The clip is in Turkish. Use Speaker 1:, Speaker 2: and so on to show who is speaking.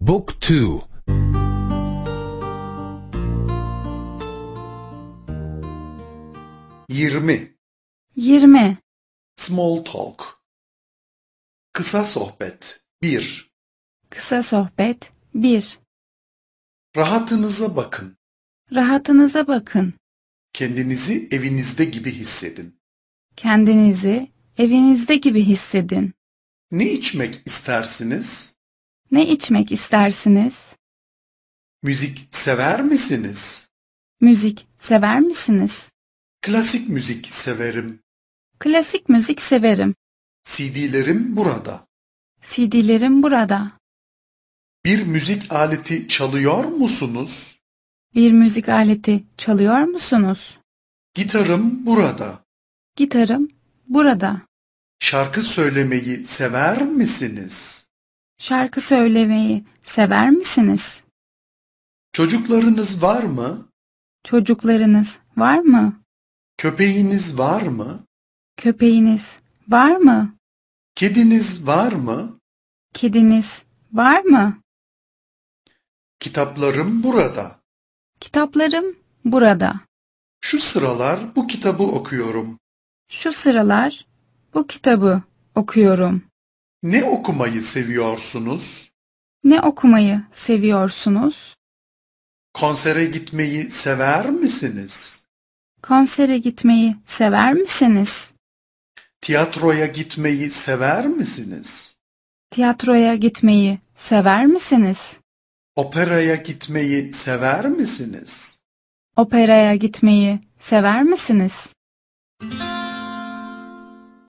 Speaker 1: Book 2 20 20 Small talk Kısa sohbet 1
Speaker 2: Kısa sohbet 1
Speaker 1: Rahatınıza bakın.
Speaker 2: Rahatınıza bakın.
Speaker 1: Kendinizi evinizde gibi hissedin.
Speaker 2: Kendinizi evinizde gibi hissedin.
Speaker 1: Ne içmek istersiniz?
Speaker 2: Ne içmek istersiniz?
Speaker 1: Müzik sever misiniz?
Speaker 2: Müzik sever misiniz?
Speaker 1: Klasik müzik severim.
Speaker 2: Klasik müzik severim.
Speaker 1: CD'lerim burada.
Speaker 2: CD'lerim burada.
Speaker 1: Bir müzik aleti çalıyor musunuz?
Speaker 2: Bir müzik aleti çalıyor musunuz?
Speaker 1: Gitarım burada.
Speaker 2: Gitarım burada.
Speaker 1: Şarkı söylemeyi sever misiniz?
Speaker 2: Şarkı söylemeyi sever misiniz?
Speaker 1: Çocuklarınız var mı?
Speaker 2: Çocuklarınız var mı?
Speaker 1: Köpeğiniz var mı?
Speaker 2: Köpeğiniz var mı?
Speaker 1: Kediniz var mı?
Speaker 2: Kediniz var mı?
Speaker 1: Kitaplarım burada.
Speaker 2: Kitaplarım burada.
Speaker 1: Şu sıralar bu kitabı okuyorum.
Speaker 2: Şu sıralar bu kitabı okuyorum.
Speaker 1: Ne okumayı seviyorsunuz?
Speaker 2: Ne okumayı seviyorsunuz?
Speaker 1: Konsere gitmeyi sever misiniz?
Speaker 2: Konsere gitmeyi sever misiniz?
Speaker 1: Tiyatroya gitmeyi sever misiniz?
Speaker 2: Tiyatroya gitmeyi sever misiniz?
Speaker 1: Operaya gitmeyi sever misiniz?
Speaker 2: Operaya gitmeyi sever misiniz?